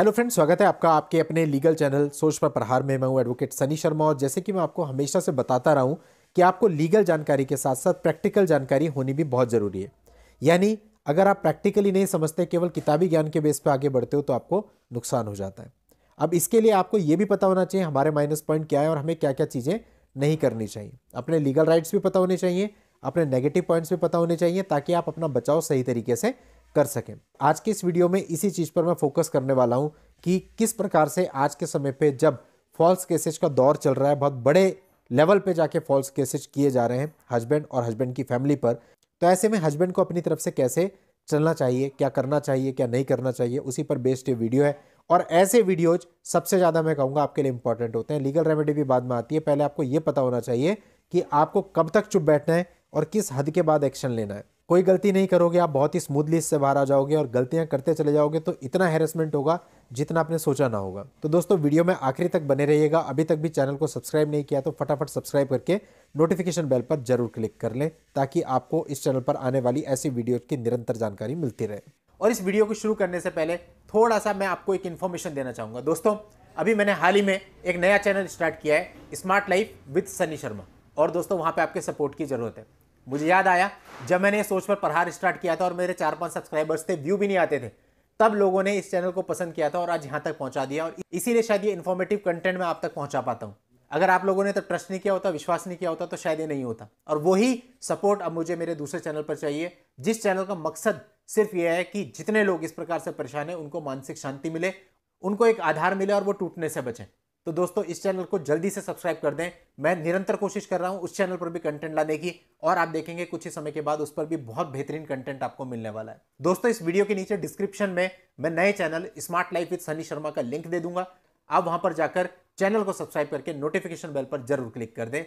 hello friend स्वागत है आपका आपके अपने लीगल चैनल सोच पर प्रहार में मैं हूं एडवोकेट सनी शर्मा और जैसे कि मैं आपको हमेशा से बताता रहा हूं कि आपको लीगल जानकारी के साथ साथ प्रैक्टिकल जानकारी होनी भी बहुत ज़रूरी है यानी अगर आप प्रैक्टिकली नहीं समझते केवल किताबी ज्ञान के बेस पर आगे बढ़ते हो तो आपको नुकसान हो जाता है अब इसके लिए आपको ये भी पता होना चाहिए हमारे माइनस पॉइंट क्या है और हमें क्या क्या चीज़ें नहीं करनी चाहिए अपने लीगल राइट्स भी पता होने चाहिए अपने नेगेटिव पॉइंट्स भी पता होने चाहिए ताकि आप अपना बचाव सही तरीके से कर सकें आज की इस वीडियो में इसी चीज़ पर मैं फोकस करने वाला हूँ कि किस प्रकार से आज के समय पर जब फॉल्स केसेज का दौर चल रहा है बहुत बड़े लेवल पे जाके फॉल्स केसेज किए जा रहे हैं हस्बैंड और हस्बैंड की फैमिली पर तो ऐसे में हस्बैंड को अपनी तरफ से कैसे चलना चाहिए क्या करना चाहिए क्या नहीं करना चाहिए उसी पर बेस्ड ये वीडियो है और ऐसे वीडियोज सबसे ज़्यादा मैं कहूँगा आपके लिए इंपॉर्टेंट होते हैं लीगल रेमेडी भी बाद में आती है पहले आपको ये पता होना चाहिए कि आपको कब तक चुप बैठना है और किस हद के बाद एक्शन लेना है कोई गलती नहीं करोगे आप बहुत ही स्मूथली इससे बाहर आ जाओगे और गलतियां करते चले जाओगे तो इतना हेरसमेंट होगा जितना आपने सोचा ना होगा तो दोस्तों वीडियो में आखिरी तक बने रहिएगा अभी तक भी चैनल को सब्सक्राइब नहीं किया तो फटाफट सब्सक्राइब करके नोटिफिकेशन बेल पर जरूर क्लिक कर लें ताकि आपको इस चैनल पर आने वाली ऐसी वीडियो की निरंतर जानकारी मिलती रहे और इस वीडियो को शुरू करने से पहले थोड़ा सा मैं आपको एक इन्फॉर्मेशन देना चाहूँगा दोस्तों अभी मैंने हाल ही में एक नया चैनल स्टार्ट किया है smart life with Sunny Sharma और दोस्तों वहाँ पर आपके सपोर्ट की ज़रूरत है मुझे याद आया जब मैंने सोच पर प्रहार स्टार्ट किया था और मेरे चार पांच सब्सक्राइबर्स थे व्यू भी नहीं आते थे तब लोगों ने इस चैनल को पसंद किया था और आज यहाँ तक पहुँचा दिया और इसीलिए शायद ये इन्फॉर्मेटिव कंटेंट मैं आप तक पहुँचा पाता हूँ अगर आप लोगों ने तो ट्रस्ट नहीं किया होता विश्वास नहीं किया होता तो शायद ये नहीं होता और वही सपोर्ट अब मुझे मेरे दूसरे चैनल पर चाहिए जिस चैनल का मकसद सिर्फ यह है कि जितने लोग इस प्रकार से परेशान हैं उनको मानसिक शांति मिले उनको एक आधार मिले और वो टूटने से बचें तो दोस्तों इस चैनल को जल्दी से सब्सक्राइब कर दें मैं निरंतर कोशिश कर रहा हूं उस चैनल पर भी कंटेंट लाने की और आप देखेंगे कुछ ही समय के बाद उस पर भी बहुत बेहतरीन कंटेंट आपको मिलने वाला है दोस्तों इस वीडियो के नीचे डिस्क्रिप्शन में मैं नए channel smart life with Sunny Sharma का लिंक दे दूंगा आप वहां पर जाकर चैनल को सब्सक्राइब करके नोटिफिकेशन बेल पर जरूर क्लिक कर दें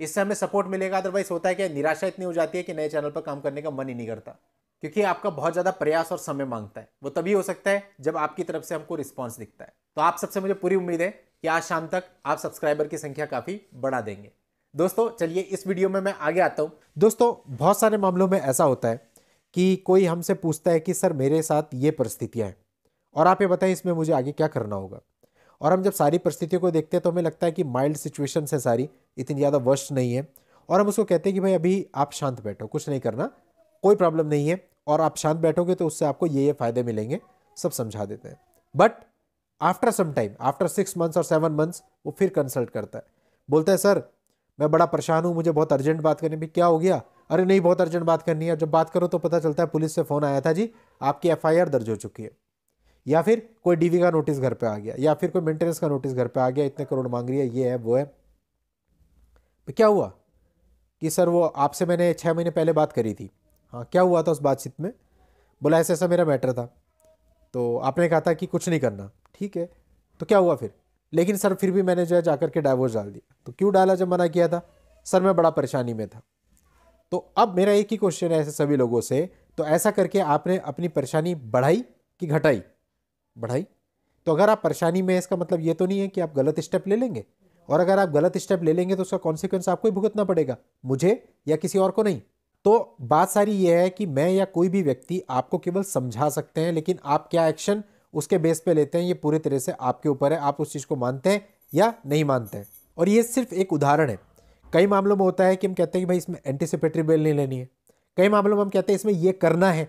इससे हमें सपोर्ट मिलेगा अदरवाइज होता है कि निराशा इतनी हो जाती है कि नए चैनल पर काम करने का मन ही नहीं करता क्योंकि आपका बहुत ज़्यादा प्रयास और समय मांगता है वो तभी हो सकता है जब आपकी तरफ से हमको रिस्पॉन्स दिखता है तो आप सबसे मुझे पूरी उम्मीद है कि आज शाम तक आप सब्सक्राइबर की संख्या काफ़ी बढ़ा देंगे दोस्तों चलिए इस वीडियो में मैं आगे आता हूँ दोस्तों बहुत सारे मामलों में ऐसा होता है कि कोई हमसे पूछता है कि सर मेरे साथ ये परिस्थितियाँ हैं और आप ये बताएं इसमें मुझे आगे क्या करना होगा और हम जब सारी परिस्थितियों को देखते हैं तो हमें लगता है कि माइल्ड सिचुएशन है सारी इतनी ज़्यादा वर्स्ट नहीं है और हम उसको कहते हैं कि भाई अभी आप शांत बैठो कुछ नहीं करना कोई प्रॉब्लम नहीं है और आप शांत बैठोगे तो उससे आपको ये ये फ़ायदे मिलेंगे सब समझा देते हैं but after some time after six months और सेवन मंथ्स वो फिर कंसल्ट करता है बोलता है सर मैं बड़ा परेशान हूँ मुझे बहुत अर्जेंट बात करनी भी क्या हो गया अरे नहीं बहुत अर्जेंट बात करनी है जब बात करो तो पता चलता है पुलिस से फ़ोन आया था जी आपकी एफ दर्ज हो चुकी है या फिर कोई डीवी का नोटिस घर पे आ गया या फिर कोई मेंटेनेंस का नोटिस घर पे आ गया इतने करोड़ मांग रही है ये है वो है तो क्या हुआ कि सर वो आपसे मैंने छः महीने पहले बात करी थी हाँ क्या हुआ था उस बातचीत में बोला ऐसा ऐसा मेरा मैटर था तो आपने कहा था कि कुछ नहीं करना ठीक है तो क्या हुआ फिर लेकिन सर फिर भी मैंने जो है जाकर के डाइवोर्स डाल दिया तो क्यों डाला जब मना किया था सर मैं बड़ा परेशानी में था तो अब मेरा एक ही क्वेश्चन है ऐसे सभी लोगों से तो ऐसा करके आपने अपनी परेशानी बढ़ाई कि घटाई बढ़ाई तो अगर आप परेशानी में इसका मतलब ये तो नहीं है कि आप गलत स्टेप ले लेंगे और अगर आप गलत स्टेप ले लेंगे तो उसका कॉन्सिक्वेंस आपको ही भुगतना पड़ेगा मुझे या किसी और को नहीं तो बात सारी ये है कि मैं या कोई भी व्यक्ति आपको केवल समझा सकते हैं लेकिन आप क्या एक्शन उसके बेस पे लेते हैं ये पूरी तरह से आपके ऊपर है आप उस चीज़ को मानते हैं या नहीं मानते हैं और ये सिर्फ एक उदाहरण है कई मामलों में होता है कि हम कहते हैं कि भाई इसमें एंटिसिपेटरी बेल नहीं लेनी है कई मामलों में हम कहते हैं इसमें ये करना है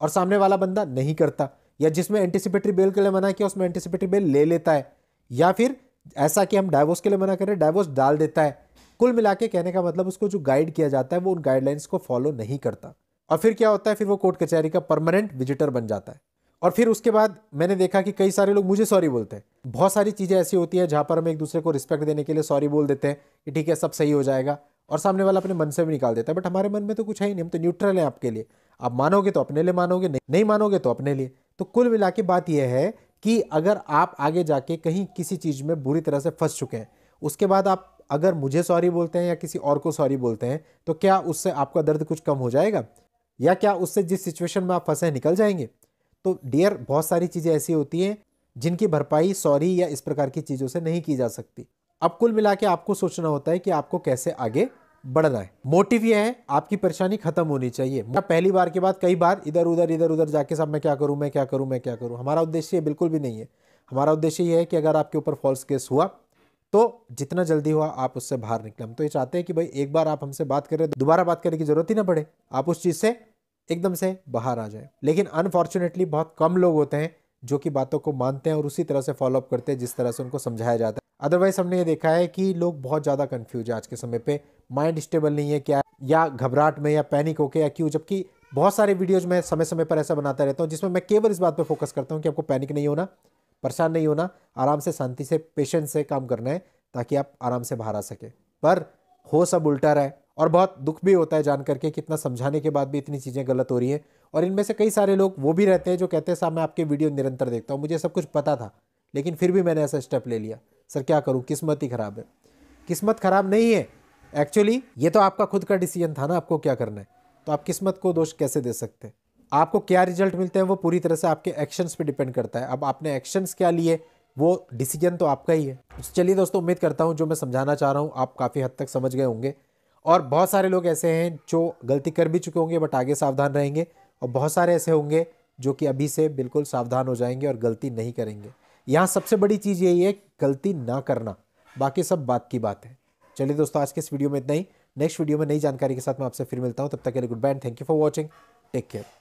और सामने वाला बंदा नहीं करता या जिसमें एंटिसिपेटरी बेल के लिए मना किया उसमें एंटिसिपेटरी बेल ले लेता है या फिर ऐसा कि हम डाइवोर्स के लिए मना करें डाइवोर्स डाल देता है कुल मिला के कहने का मतलब उसको जो गाइड किया जाता है वो उन गाइडलाइंस को फॉलो नहीं करता और फिर क्या होता है फिर वो कोर्ट कचहरी का परमानेंट विजिटर बन जाता है और फिर उसके बाद मैंने देखा कि कई सारे लोग मुझे सॉरी बोलते हैं बहुत सारी चीज़ें ऐसी होती हैं जहाँ पर हम एक दूसरे को रिस्पेक्ट देने के लिए सॉरी बोल देते हैं कि ठीक है सब सही हो जाएगा और सामने वाला अपने मन से भी निकाल देता है बट हमारे मन में तो कुछ है ही नहीं हम तो न्यूट्रल हैं आपके लिए आप मानोगे तो अपने लिए मानोगे नहीं, नहीं मानोगे तो अपने लिए तो कुल मिला के बात यह है कि अगर आप आगे जाके कहीं किसी चीज़ में बुरी तरह से फंस चुके हैं उसके बाद आप अगर मुझे सॉरी बोलते हैं या किसी और को सॉरी बोलते हैं तो क्या उससे आपका दर्द कुछ कम हो जाएगा या क्या उससे जिस सिचुएशन में आप फंसे निकल जाएंगे तो डियर बहुत सारी चीज़ें ऐसी होती हैं जिनकी भरपाई सॉरी या इस प्रकार की चीज़ों से नहीं की जा सकती अब कुल मिला के आपको सोचना होता है कि आपको कैसे आगे बढ़ना है मोटिव यह है आपकी परेशानी खत्म होनी चाहिए मैं पहली बार के बाद कई बार इधर उधर इधर उधर जाके सब मैं क्या करूँ मैं क्या करूँ मैं क्या करूँ हमारा उद्देश्य बिल्कुल भी नहीं है हमारा उद्देश्य यह है कि अगर आपके ऊपर फॉल्स केस हुआ तो जितना जल्दी हुआ आप उससे बाहर निकले हम तो ये चाहते हैं कि भाई एक बार आप हमसे बात करें दोबारा बात करने की जरूरत ही ना पड़े आप उस चीज़ से एकदम से बाहर आ जाए लेकिन अनफॉर्चुनेटली बहुत कम लोग होते हैं जो कि बातों को मानते हैं और उसी तरह से फॉलोअप करते हैं जिस तरह से उनको समझाया जाता है अदरवाइज हमने ये देखा है कि लोग बहुत ज़्यादा कन्फ्यूज है आज के समय पर माइंड स्टेबल नहीं है क्या या घबराहट में या पैनिक होकर या क्यों जबकि बहुत सारे वीडियोज मैं समय समय पर ऐसा बनाता रहता हूँ जिसमें मैं केवल इस बात पर फोकस करता हूँ कि आपको पैनिक नहीं होना परेशान नहीं होना आराम से शांति से पेशेंस से काम करना है ताकि आप आराम से बाहर आ सके पर हो सब उल्टा रहे और बहुत दुख भी होता है जान करके कितना समझाने के बाद भी इतनी चीज़ें गलत हो रही हैं और इनमें से कई सारे लोग वो भी रहते हैं जो कहते हैं साहब मैं आपके वीडियो निरंतर देखता हूँ मुझे सब कुछ पता था लेकिन फिर भी मैंने ऐसा स्टेप ले लिया सर क्या करूँ किस्मत ही ख़राब है किस्मत ख़राब नहीं है एक्चुअली ये तो आपका खुद का डिसीजन था ना आपको क्या करना है तो आप किस्मत को दोष कैसे दे सकते हैं आपको क्या रिजल्ट मिलते हैं वो पूरी तरह से आपके एक्शंस पे डिपेंड करता है अब आपने एक्शंस क्या लिए वो डिसीजन तो आपका ही है चलिए दोस्तों उम्मीद करता हूँ जो मैं समझाना चाह रहा हूँ आप काफ़ी हद तक समझ गए होंगे और बहुत सारे लोग ऐसे हैं जो गलती कर भी चुके होंगे बट आगे सावधान रहेंगे और बहुत सारे ऐसे होंगे जो कि अभी से बिल्कुल सावधान हो जाएंगे और गलती नहीं करेंगे यहाँ सबसे बड़ी चीज़ यही है गलती ना करना बाकी सब बात की बात है चलिए दोस्तों आज के इस वीडियो में इतना ही नेक्स्ट वीडियो में नई जानकारी के साथ मैं आपसे फिर मिलता हूँ तब तक के लिए गुड बैंड thank you for watching take care